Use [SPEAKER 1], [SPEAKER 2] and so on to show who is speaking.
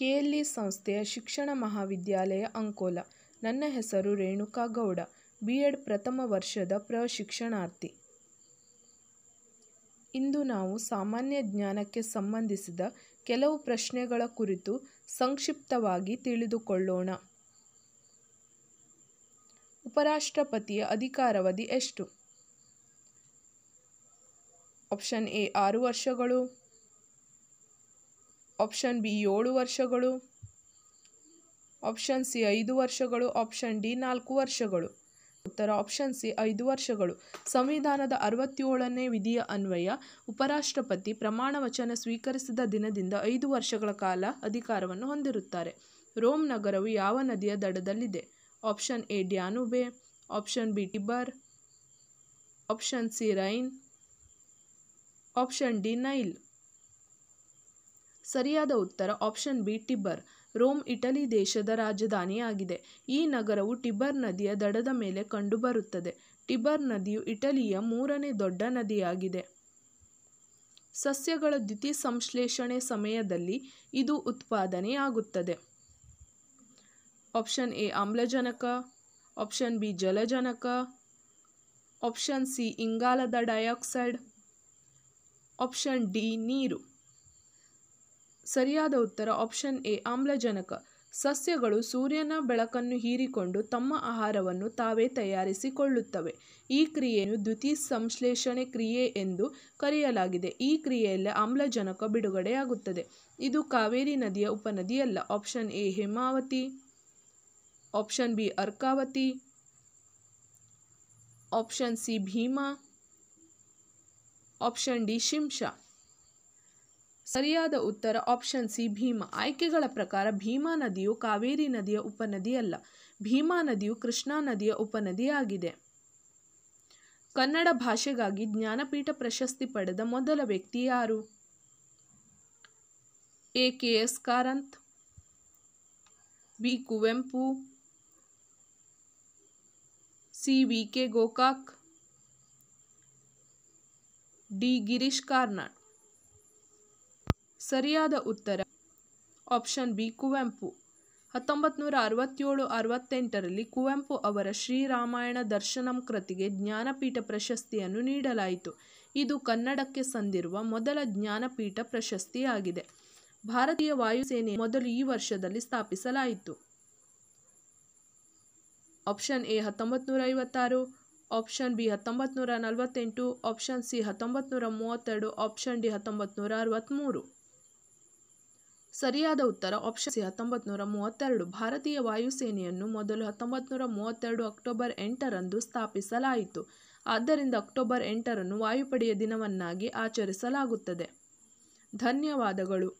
[SPEAKER 1] KLE ಸಂಸ್ಥೆಯ ಶಿಕ್ಷಣ ಮಹಾವಿದ್ಯಾಲಯ ಅಂಕೋಲ. ನನ್ನ ಹೆಸರು ರೇಣುಕಾ ಗೌಡ. ಬಿ. ಎಡ್ ಪ್ರಥಮ ವರ್ಷದ ಪ್ರಶಿಕ್ಷಣಾರ್ಥಿ. ಇಂದು ನಾವು ಸಾಮಾನ್ಯ ಜ್ಞಾನಕ್ಕೆ ಸಂಬಂಧಿಸಿದ ಕೆಲವು ಪ್ರಶ್ನೆಗಳ ಕುರಿತು ಸಂಕ್ಷಿಪ್ತವಾಗಿ ತಿಳಿದುಕೊಳ್ಳೋಣ. ಉಪರಾಷ್ಟ್ರಪತಿಯ ಅಧಿಕಾರಾವಧಿ ಎಷ್ಟು? Option A. ಆರು ವರ್ಷಗಳು ಆಪ್ಷನ್ ಬಿ ಏಳು ವರ್ಷಗಳು ಆಪ್ಷನ್ ಸಿ ಐದು ವರ್ಷಗಳು ಆಪ್ಷನ್ ಡಿ ನಾಲ್ಕು ವರ್ಷಗಳು ಉತ್ತರ ಆಪ್ಷನ್ ಸಿ ಐದು ವರ್ಷಗಳು ಸಂವಿಧಾನದ ಅರವತ್ತೇಳನೇ ವಿಧಿಯ ಅನ್ವಯ ಉಪರಾಷ್ಟ್ರಪತಿ ಪ್ರಮಾಣ ವಚನ ಸ್ವೀಕರಿಸಿದ ದಿನದಿಂದ ಐದು ವರ್ಷಗಳ ಕಾಲ ಅಧಿಕಾರವನ್ನು ಹೊಂದಿರುತ್ತಾರೆ ರೋಮ್ ನಗರವು ಯಾವ ನದಿಯ ದಡದಲ್ಲಿದೆ option A Danube option B Tiber option C Rhine option D Nile ಸರಿಯಾದ ಉತ್ತರ option B Tiber Rome Italy ದೇಶದ ರಾಜಧಾನಿಯಾಗಿದೆ ಈ ನಗರವು ಟಿಬರ್ ನದಿಯ ದಡದ ಮೇಲೆ ಕಂಡುಬರುತ್ತದೆ ಟಿಬರ್ ನದಿಯು ಇಟಲಿಯ ಮೂರನೇ ದೊಡ್ಡ ನದಿಯಾಗಿದೆ ಸಸ್ಯಗಳ ದ್ಯುತಿ ಸಂಶ್ಲೇಷಣೆ ಸಮಯದಲ್ಲಿ ಇದು ಉತ್ಪಾದನೆಯಾಗುತ್ತದೆ ಆಪ್ಷನ್ ಎ ಆಮ್ಲಜನಕ ಆಪ್ಷನ್ ಬಿ ಜಲಜನಕ ಆಪ್ಷನ್ ಸಿ ಇಂಗಾಲದ ಡೈಆಕ್ಸೈಡ್ ಆಪ್ಷನ್ ಡಿ ನೀರು ಸರಿಯಾದ ಉತ್ತರ ಆಪ್ಷನ್ ಎ ಆಮ್ಲಜನಕ ಸಸ್ಯಗಳು ಸೂರ್ಯನ ಬೆಳಕನ್ನು ಹೀರಿಕೊಂಡು ತಮ್ಮ ಆಹಾರವನ್ನು ತಾವೇ ತಯಾರಿಸಿಕೊಳ್ಳುತ್ತವೆ ಈ ಕ್ರಿಯೆಯನ್ನು ಸಂಶ್ಲೇಷಣೆ ಕ್ರಿಯೆ ಎಂದು ಕರೆಯಲಾಗಿದೆ ಈ ಕ್ರಿಯೆಯಲ್ಲಿ ಆಮ್ಲಜನಕ ಬಿಡುಗಡೆಯಾಗುತ್ತದೆ ಇದು ಕಾವೇರಿ ನದಿಯ ಉಪನದಿಯಲ್ಲ option A Hemavathi option B Arkavathi option C Bhima option D Shimsha ಸರಿಯಾದ ಉತ್ತರ ಆಪ್ಷನ್ ಸಿ ಭೀಮ ಆಯ್ಕೆಗಳ ಪ್ರಕಾರ ಭೀಮಾ ನದಿಯು ಕಾವೇರಿ ನದಿಯ ಉಪನದಿಯಲ್ಲ ಭೀಮಾ ನದಿಯು ಕೃಷ್ಣಾ ನದಿಯ ಉಪನದಿಯಾಗಿದೆ ಕನ್ನಡ ಭಾಷೆಗಾಗಿ ಜ್ಞಾನಪೀಠ ಪ್ರಶಸ್ತಿ ಪಡೆದ ಮೊದಲ ವ್ಯಕ್ತಿ ಯಾರು A K S Karanth B Kuvempu C V K Gokak D Girish Karnad ಸರಿಯಾದ ಉತ್ತರ ಆಪ್ಷನ್ ಬಿ ಕುವೆಂಪು ಹತ್ತೊಂಬತ್ತು ನೂರ ಅರವತ್ತೇಳು ಅರವತ್ತೆಂಟರಲ್ಲಿ ಕುವೆಂಪು ಅವರ ಶ್ರೀರಾಮಾಯಣ ದರ್ಶನಂ ಕೃತಿಗೆ ಜ್ಞಾನಪೀಠ ಪ್ರಶಸ್ತಿಯನ್ನು ನೀಡಲಾಯಿತು ಇದು ಕನ್ನಡಕ್ಕೆ ಸಂದಿರುವ ಮೊದಲ ಜ್ಞಾನಪೀಠ ಪ್ರಶಸ್ತಿಯಾಗಿದೆ ಭಾರತೀಯ ವಾಯುಸೇನೆ ಮೊದಲು ಈ ವರ್ಷದಲ್ಲಿ ಸ್ಥಾಪಿಸಲಾಯಿತು ಆಪ್ಷನ್ ಎ ಹತ್ತೊಂಬತ್ತು ನೂರ ಐವತ್ತಾರು ಆಪ್ಷನ್ ಬಿ ಹತ್ತೊಂಬತ್ತು ನಲವತ್ತೆಂಟು ಆಪ್ಷನ್ ಸಿ ಹತ್ತೊಂಬತ್ತು ಮೂವತ್ತೆರಡು ಆಪ್ಷನ್ ಡಿ ಹತ್ತೊಂಬತ್ತು ನೂರ ಅರವತ್ತ್ಮೂರು ಸರಿಯಾದ ಉತ್ತರ ಆಪ್ಷನ್ ಸಿ ಹತ್ತೊಂಬತ್ತು ನೂರ ಮೂವತ್ತೆರಡು ಭಾರತೀಯ ವಾಯುಸೇನೆಯನ್ನು ಮೊದಲು ಹತ್ತೊಂಬತ್ತು ನೂರ ಮೂವತ್ತೆರಡು ಅಕ್ಟೋಬರ್ ಎಂಟರಂದು ಸ್ಥಾಪಿಸಲಾಯಿತು ಆದ್ದರಿಂದ ಅಕ್ಟೋಬರ್ ಎಂಟರನ್ನು ವಾಯುಪಡೆಯ ದಿನವನ್ನಾಗಿ ಆಚರಿಸಲಾಗುತ್ತದೆ ಧನ್ಯವಾದಗಳು